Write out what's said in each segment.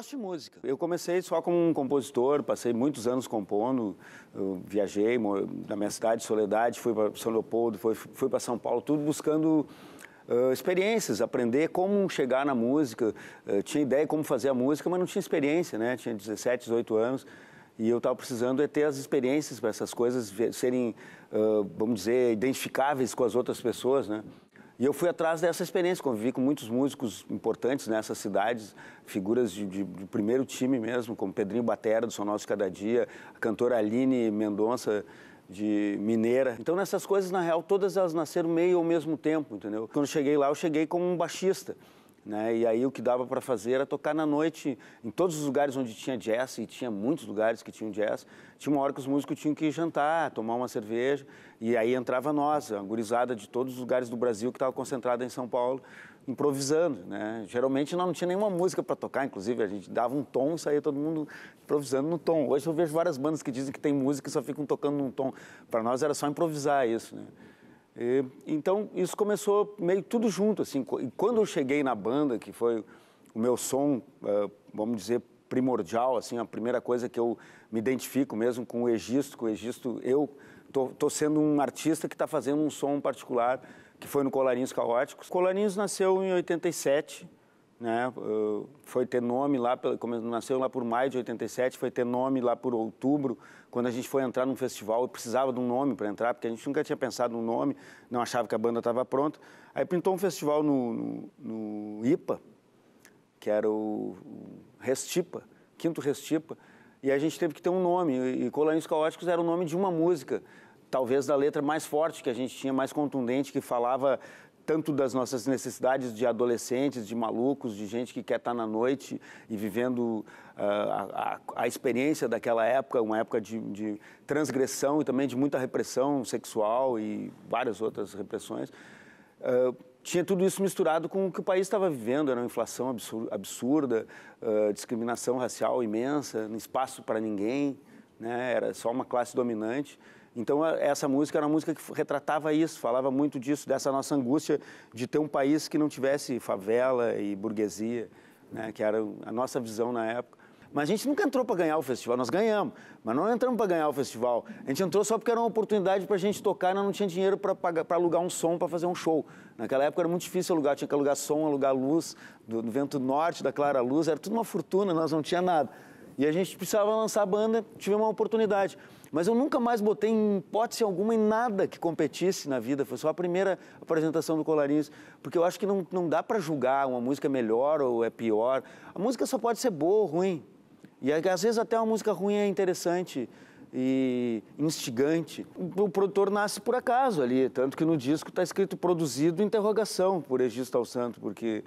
gosto de música. Eu comecei só como um compositor, passei muitos anos compondo. Eu viajei na minha cidade, Soledade, fui para São Leopoldo, fui, fui para São Paulo, tudo buscando Uh, experiências, aprender como chegar na música. Uh, tinha ideia de como fazer a música, mas não tinha experiência, né? Tinha 17, 18 anos e eu estava precisando é ter as experiências para essas coisas serem, uh, vamos dizer, identificáveis com as outras pessoas, né? E eu fui atrás dessa experiência, convivi com muitos músicos importantes nessas cidades, figuras de, de, de primeiro time mesmo, como Pedrinho Batera, do São de Cada Dia, a cantora Aline Mendonça, de mineira. Então nessas coisas, na real, todas elas nasceram meio ao mesmo tempo, entendeu? Quando eu cheguei lá, eu cheguei como um baixista. Né? E aí o que dava para fazer era tocar na noite em todos os lugares onde tinha jazz e tinha muitos lugares que tinham jazz. Tinha uma hora que os músicos tinham que jantar, tomar uma cerveja e aí entrava nós, a gurizada de todos os lugares do Brasil que estava concentrada em São Paulo, improvisando, né? Geralmente não, não tinha nenhuma música para tocar, inclusive a gente dava um tom e saía todo mundo improvisando no tom. Hoje eu vejo várias bandas que dizem que tem música e só ficam tocando num tom. Para nós era só improvisar isso, né? É, então, isso começou meio tudo junto, assim. E quando eu cheguei na banda, que foi o meu som, é, vamos dizer, primordial, assim, a primeira coisa que eu me identifico mesmo com o Egisto, com o Egisto, eu tô, tô sendo um artista que está fazendo um som particular, que foi no Colarinhos Caóticos. Colarinhos nasceu em 87, né? Eh, foi ter nome lá, nasceu lá por maio de 87, foi ter nome lá por outubro, quando a gente foi entrar num festival, eu precisava de um nome para entrar, porque a gente nunca tinha pensado no nome, não achava que a banda estava pronta. Aí pintou um festival no, no, no IPA, que era o Restipa, Quinto Restipa, e a gente teve que ter um nome, e Colônios Caóticos era o nome de uma música, talvez da letra mais forte que a gente tinha, mais contundente, que falava tanto das nossas necessidades de adolescentes, de malucos, de gente que quer estar na noite e vivendo uh, a, a, experiência daquela época, uma época de, de, transgressão e também de muita repressão sexual e várias outras repressões. Uh, tinha tudo isso misturado com o que o país estava vivendo, era uma inflação absurda, uh, discriminação racial imensa, não espaço para ninguém, né? era só uma classe dominante. Então, essa música era uma música que retratava isso, falava muito disso, dessa nossa angústia de ter um país que não tivesse favela e burguesia, né, que era a nossa visão na época. Mas a gente nunca entrou para ganhar o festival, nós ganhamos, mas não entramos para ganhar o festival. A gente entrou só porque era uma oportunidade para a gente tocar, nós não tinha dinheiro para alugar um som para fazer um show. Naquela época era muito difícil alugar, tinha que alugar som, alugar luz, do, do vento norte, da clara luz, era tudo uma fortuna, nós não tinha nada. E a gente precisava lançar a banda, tivemos uma oportunidade. Mas eu nunca mais botei em hipótese alguma em nada que competisse na vida. Foi só a primeira apresentação do Colarinhos. Porque eu acho que não, não dá para julgar uma música é melhor ou é pior. A música só pode ser boa ou ruim. E às vezes até uma música ruim é interessante e instigante. O produtor nasce por acaso ali, tanto que no disco está escrito produzido interrogação por Egisto ao Santo, porque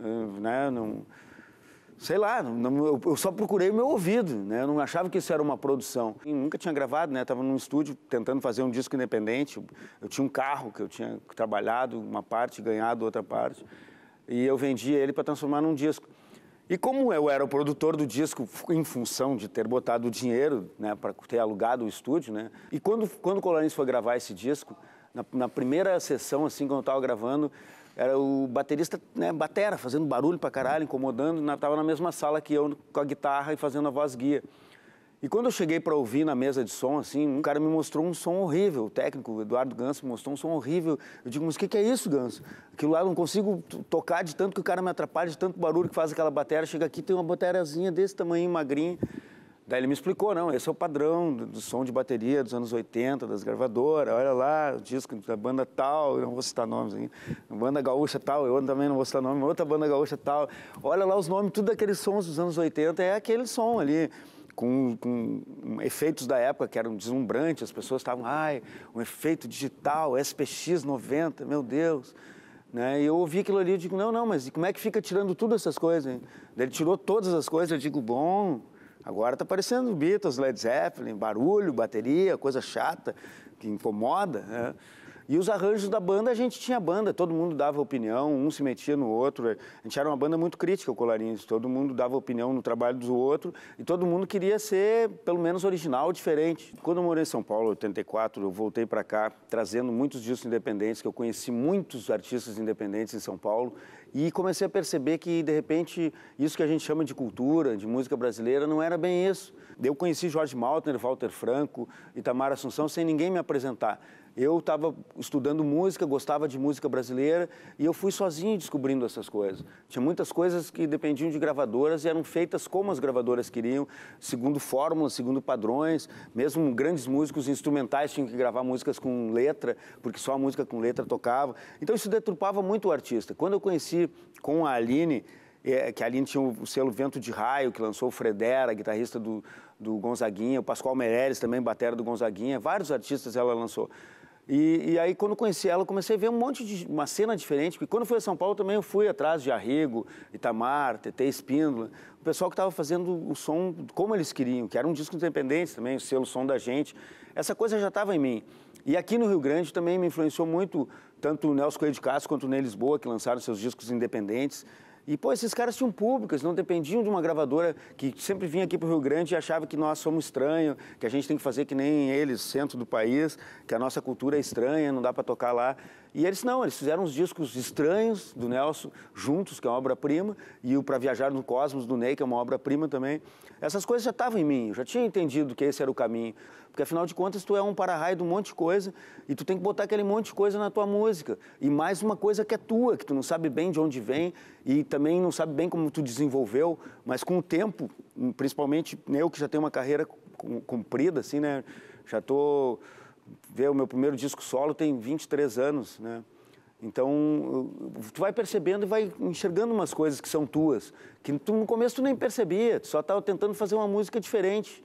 eh, né, não, sei lá, não, eu só procurei o meu ouvido, né? Eu não achava que isso era uma produção. nunca tinha gravado, né? estava tava num estúdio tentando fazer um disco independente. Eu tinha um carro que eu tinha trabalhado uma parte, ganhado outra parte, e eu vendia ele para transformar num disco. E como eu era o produtor do disco em função de ter botado o dinheiro, né, para ter alugado o estúdio, né? E quando quando o Colarinho foi gravar esse disco, na, na primeira sessão assim, quando eu estava gravando, era o baterista, né, batera, fazendo barulho pra caralho, incomodando, na, tava na mesma sala que eu, com a guitarra e fazendo a voz guia. E quando eu cheguei para ouvir na mesa de som, assim, um cara me mostrou um som horrível. O técnico, Eduardo Ganso, me mostrou um som horrível. Eu digo, mas o que, que, é isso, Ganso? Aquilo lá eu não consigo tocar de tanto que o cara me atrapalha, de tanto barulho que faz aquela bateria. Chega aqui, tem uma bateriazinha desse tamanho, magrinha. Daí ele me explicou, não, esse é o padrão do, do, som de bateria dos anos 80, das gravadoras, olha lá, o disco da banda tal, não vou citar nomes aqui, banda gaúcha tal, eu também não vou citar nome, outra banda gaúcha tal, olha lá os nomes, tudo aqueles sons dos anos 80, é aquele som ali, com, com efeitos da época que eram deslumbrantes, as pessoas estavam, ai, um efeito digital, SPX 90, meu Deus, né? E eu ouvi aquilo ali e digo, não, não, mas como é que fica tirando tudo essas coisas? Hein? Daí ele tirou todas as coisas, eu digo, bom Agora tá parecendo Beatles, Led Zeppelin, barulho, bateria, coisa chata, que incomoda. Né? E os arranjos da banda, a gente tinha banda, todo mundo dava opinião, um se metia no outro. A gente era uma banda muito crítica, o Colarinhos, todo mundo dava opinião no trabalho do outro e todo mundo queria ser, pelo menos, original, diferente. Quando eu morei em São Paulo, em 84, eu voltei para cá trazendo muitos discos independentes, que eu conheci muitos artistas independentes em São Paulo e comecei a perceber que, de repente, isso que a gente chama de cultura, de música brasileira, não era bem isso. Eu conheci Jorge Maltner, Walter Franco, Itamar Assunção, sem ninguém me apresentar. Eu estava estudando música, gostava de música brasileira e eu fui sozinho descobrindo essas coisas. Tinha muitas coisas que dependiam de gravadoras e eram feitas como as gravadoras queriam, segundo fórmulas, segundo padrões. Mesmo grandes músicos instrumentais tinham que gravar músicas com letra, porque só a música com letra tocava. Então isso deturpava muito o artista. Quando eu conheci com a Aline, é, que a Aline tinha o selo Vento de Raio, que lançou o Fredera, guitarrista do, do Gonzaguinha, o Pascoal Meirelles também, batera do Gonzaguinha, vários artistas ela lançou. E, e, aí, quando conheci ela, comecei a ver um monte de uma cena diferente, porque quando fui a São Paulo também eu fui atrás de Arrigo, Itamar, TT Espíndola, o pessoal que estava fazendo o som como eles queriam, que era um disco independente também, o selo Som da Gente. Essa coisa já estava em mim. E aqui no Rio Grande também me influenciou muito tanto o Nelson Coelho de Castro quanto o Ney Lisboa, que lançaram seus discos independentes. E, pô, esses caras tinham públicas, não dependiam de uma gravadora que sempre vinha aqui para o Rio Grande e achava que nós somos estranhos, que a gente tem que fazer que nem eles, centro do país, que a nossa cultura é estranha, não dá para tocar lá. E eles não, eles fizeram os discos estranhos do Nelson, juntos, que é uma obra-prima, e o Para Viajar no Cosmos, do Ney, que é uma obra-prima também. Essas coisas já estavam em mim, eu já tinha entendido que esse era o caminho. Porque afinal de contas, tu é um para-raio de um monte de coisa e tu tem que botar aquele monte de coisa na tua música. E mais uma coisa que é tua, que tu não sabe bem de onde vem e também não sabe bem como tu desenvolveu, mas com o tempo, principalmente né, eu que já tenho uma carreira comprida, assim, né? Já tô. Vê, o meu primeiro disco solo tem 23 anos, né? Então, tu vai percebendo e vai enxergando umas coisas que são tuas, que tu, no começo tu nem percebia, tu só estava tentando fazer uma música diferente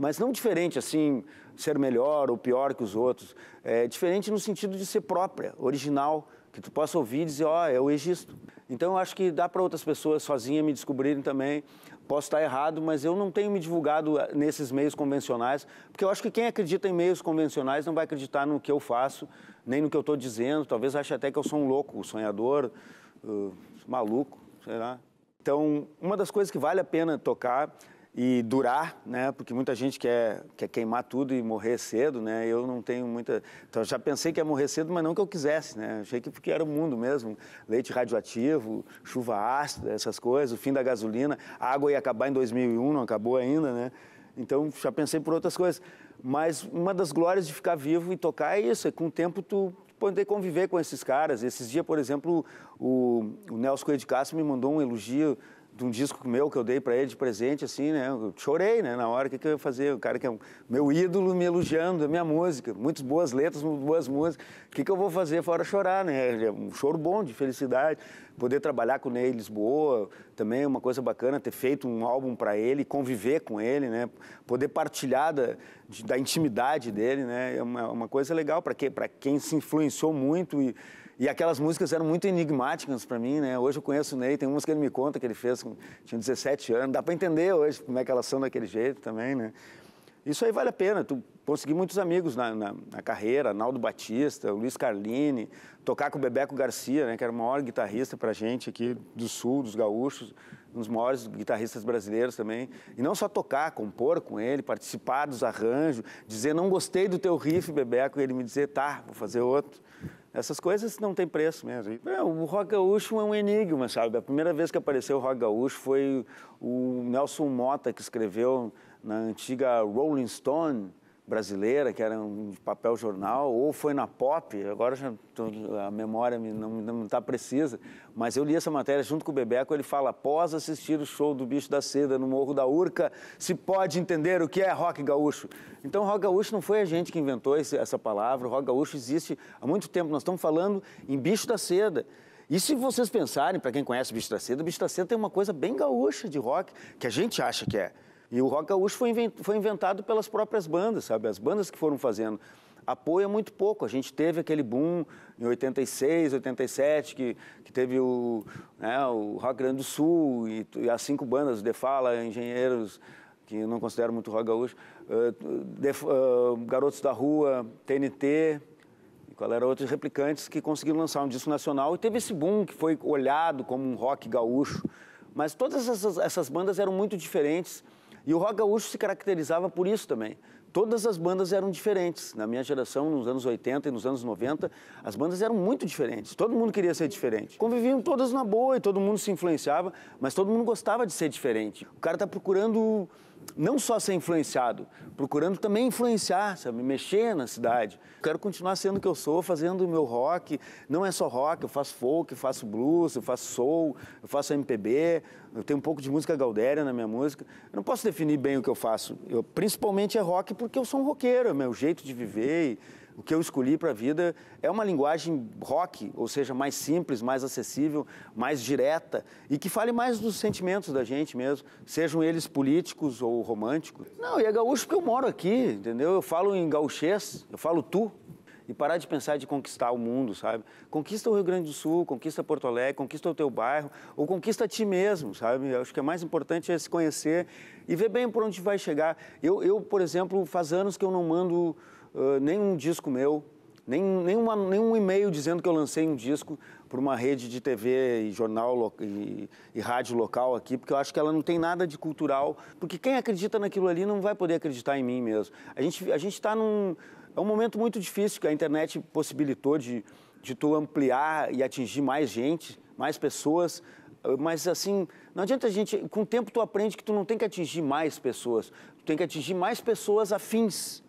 mas não diferente assim, ser melhor ou pior que os outros. É diferente no sentido de ser própria, original, que tu possa ouvir e dizer, ó, oh, eu existo. Então eu acho que dá para outras pessoas sozinha me descobrirem também. Posso estar errado, mas eu não tenho me divulgado eh, nesses meios convencionais, porque eu acho que quem acredita em meios convencionais não vai acreditar no que eu faço, nem no que eu estou dizendo. Talvez ache até que eu sou um louco, um sonhador, uh, maluco, sei lá. Então, uma das coisas que vale a pena tocar e durar, né? Porque muita gente quer, quer queimar tudo e morrer cedo, né? Eu não tenho muita. Então, já pensei que ia morrer cedo, mas não que eu quisesse, né? Achei que porque era o mundo mesmo. Leite radioativo, chuva ácida, essas coisas, o fim da gasolina. A água ia acabar em 2001, não acabou ainda, né? Então, já pensei por outras coisas. Mas uma das glórias de ficar vivo e tocar é isso, é com o tempo tu, poder conviver com esses caras. Esses dias, por exemplo, o, o Nelson Coelho de Castro me mandou um elogio de um disco meu que eu dei para ele de presente, assim, né? Eu chorei, né? Na hora, o que, que eu ia fazer? O cara que é meu ídolo me elogiando, a minha música, muitas boas letras, boas músicas. O que, que eu vou fazer fora chorar, né? É um choro bom, de felicidade. Poder trabalhar com o Ney Lisboa, também é uma coisa bacana, ter feito um álbum para ele, conviver com ele, né? Poder partilhar da, da intimidade dele, né? É uma, uma coisa legal para que, quem se influenciou muito e e aquelas músicas eram muito enigmáticas para mim, né? Hoje eu conheço o Ney, tem umas que ele me conta que ele fez, tinha 17 anos, dá para entender hoje como é que elas são daquele jeito também, né? Isso aí vale a pena. Tu consegui muitos amigos na, na, na carreira, Naldo Batista, Luiz Carlini, tocar com o Bebeco Garcia, né, que era o maior guitarrista pra gente aqui do sul, dos gaúchos, um dos maiores guitarristas brasileiros também. E não só tocar, compor com ele, participar dos arranjos, dizer não gostei do teu riff, Bebeco, e ele me dizer tá, vou fazer outro. Essas coisas não tem preço mesmo. É, o rock gaúcho é um enigma, sabe? A primeira vez que apareceu o rock gaúcho foi o Nelson Mota que escreveu na antiga Rolling Stone brasileira, que era um papel jornal, ou foi na Pop, agora já tô, a memória não está precisa, mas eu li essa matéria junto com o Bebeco, ele fala, após assistir o show do Bicho da Seda no Morro da Urca, se pode entender o que é rock gaúcho. Então, rock gaúcho não foi a gente que inventou esse, essa palavra, rock gaúcho existe há muito tempo, nós estamos falando em Bicho da Seda. E se vocês pensarem, para quem conhece o Bicho da Seda, o Bicho da Seda tem uma coisa bem gaúcha de rock, que a gente acha que é. E o rock gaúcho foi inventado pelas próprias bandas, sabe? As bandas que foram fazendo. Apoio é muito pouco. A gente teve aquele boom em 86, 87, que, que teve o, né, o Rock Grande do Sul e, e as cinco bandas, o Defala, Engenheiros, que não considero muito rock gaúcho, uh, uh, Garotos da Rua, TNT, e qual era outros replicantes que conseguiram lançar um disco nacional e teve esse boom que foi olhado como um rock gaúcho. Mas todas essas, essas bandas eram muito diferentes e o rock gaúcho se caracterizava por isso também. Todas as bandas eram diferentes. Na minha geração, nos anos 80 e nos anos 90, as bandas eram muito diferentes. Todo mundo queria ser diferente. Conviviam todas na boa e todo mundo se influenciava, mas todo mundo gostava de ser diferente. O cara está procurando não só ser influenciado, procurando também influenciar, sabe, mexer na cidade. Quero continuar sendo o que eu sou, fazendo o meu rock. Não é só rock, eu faço folk, eu faço blues, eu faço soul, eu faço MPB, eu tenho um pouco de música gaudéria na minha música. Eu não posso definir bem o que eu faço. Eu, principalmente é rock porque eu sou um roqueiro, é meu jeito de viver. E, o que eu escolhi para a vida é uma linguagem rock, ou seja, mais simples, mais acessível, mais direta e que fale mais dos sentimentos da gente mesmo, sejam eles políticos ou românticos. Não, e é gaúcho porque eu moro aqui, entendeu? Eu falo em gauchês, eu falo tu, e parar de pensar de conquistar o mundo, sabe? Conquista o Rio Grande do Sul, conquista Porto Alegre, conquista o teu bairro, ou conquista a ti mesmo, sabe? Eu acho que é mais importante é se conhecer e ver bem por onde vai chegar. Eu, eu por exemplo, faz anos que eu não mando uh, nenhum disco meu, nem, nenhuma, nenhum e-mail dizendo que eu lancei um disco para uma rede de TV e jornal e, e, rádio local aqui, porque eu acho que ela não tem nada de cultural, porque quem acredita naquilo ali não vai poder acreditar em mim mesmo. A gente a está num. É um momento muito difícil que a internet possibilitou de, de tu ampliar e atingir mais gente, mais pessoas, mas assim, não adianta a gente. Com o tempo tu aprende que tu não tem que atingir mais pessoas, tu tem que atingir mais pessoas afins.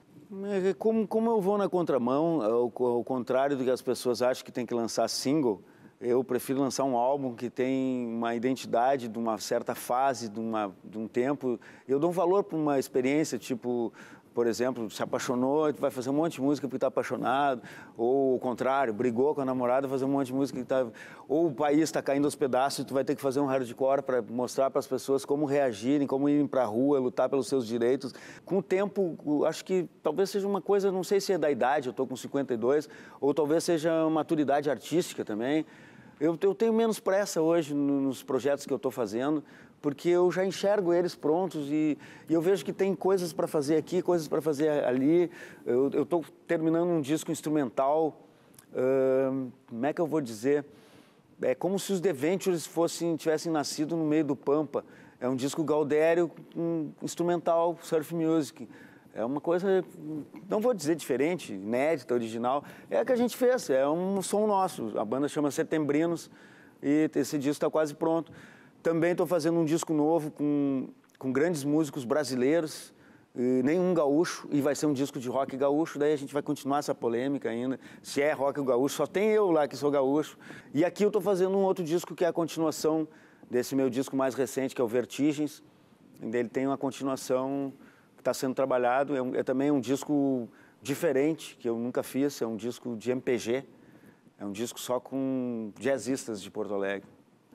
É, é como, como eu vou na contramão, ao, é ao contrário do que as pessoas acham que tem que lançar single, eu prefiro lançar um álbum que tem uma identidade de uma certa fase, de, uma, de um tempo. Eu dou um valor para uma experiência, tipo por exemplo, se apaixonou, vai fazer um monte de música porque está apaixonado, ou o contrário, brigou com a namorada, vai fazer um monte de música que está... Ou o país está caindo aos pedaços e tu vai ter que fazer um hardcore para mostrar para as pessoas como reagirem, como irem para a rua, lutar pelos seus direitos. Com o tempo, acho que talvez seja uma coisa, não sei se é da idade, eu estou com 52, ou talvez seja maturidade artística também. Eu, eu tenho menos pressa hoje nos projetos que eu estou fazendo, porque eu já enxergo eles prontos e, e eu vejo que tem coisas para fazer aqui, coisas para fazer ali. Eu estou terminando um disco instrumental. Uh, como é que eu vou dizer? É como se os The Ventures fossem, tivessem nascido no meio do Pampa. É um disco gaudério, um instrumental, surf music. É uma coisa, não vou dizer diferente, inédita, original. É a que a gente fez, é um som nosso. A banda chama Setembrinos e esse disco está quase pronto. Também estou fazendo um disco novo com, com grandes músicos brasileiros, nenhum gaúcho, e vai ser um disco de rock gaúcho, daí a gente vai continuar essa polêmica ainda, se é rock ou gaúcho, só tem eu lá que sou gaúcho. E aqui eu estou fazendo um outro disco que é a continuação desse meu disco mais recente, que é o Vertigens. Ele tem uma continuação que está sendo trabalhado, é, um, é também um disco diferente, que eu nunca fiz, é um disco de MPG, é um disco só com jazzistas de Porto Alegre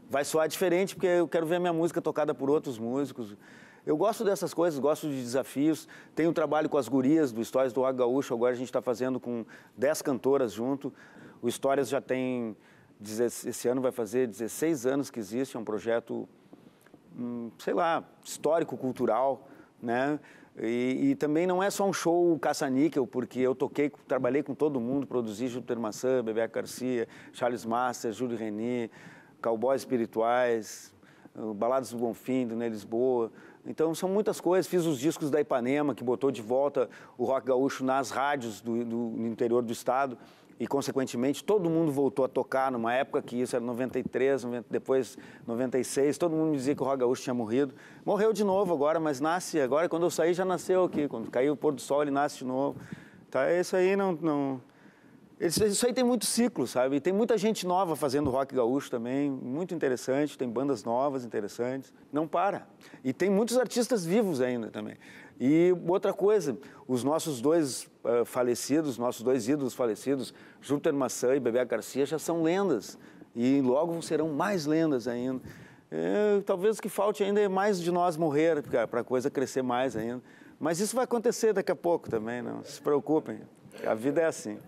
vai soar diferente porque eu quero ver a minha música tocada por outros músicos. Eu gosto dessas coisas, gosto de desafios. Tenho um trabalho com as gurias do Histórias do Água Gaúcho, agora a gente está fazendo com 10 cantoras junto. O Histórias já tem, esse ano vai fazer 16 anos que existe, é um projeto, hum, sei lá, histórico, cultural, né? E, e também não é só um show caça-níquel, porque eu toquei, trabalhei com todo mundo, produzi Júlio Maçã, Bebé Garcia, Charles Master, Júlio Reni, Cowboys Espirituais, ah, Baladas do Bonfim, do Ney Lisboa. Então são muitas coisas. Fiz os discos da Ipanema, que botou de volta o rock gaúcho nas rádios do, do interior do estado. E, consequentemente, todo mundo voltou a tocar numa época que isso era 93, 90, depois 96. Todo mundo dizia que o rock gaúcho tinha morrido. Morreu de novo agora, mas nasce agora. Quando eu saí, já nasceu aqui. Quando caiu o pôr do sol, ele nasce de novo. Tá, é isso aí não... não isso aí tem muito ciclo, sabe? E tem muita gente nova fazendo rock gaúcho também, muito interessante, tem bandas novas interessantes, não para. E tem muitos artistas vivos ainda também. E outra coisa, os nossos dois uh, falecidos, nossos dois ídolos falecidos, Júpiter Maçã e Bebê Garcia, já são lendas. E logo serão mais lendas ainda. É, talvez o que falte ainda é mais de nós morrer, para a coisa crescer mais ainda. Mas isso vai acontecer daqui a pouco também, não se preocupem. A vida é assim.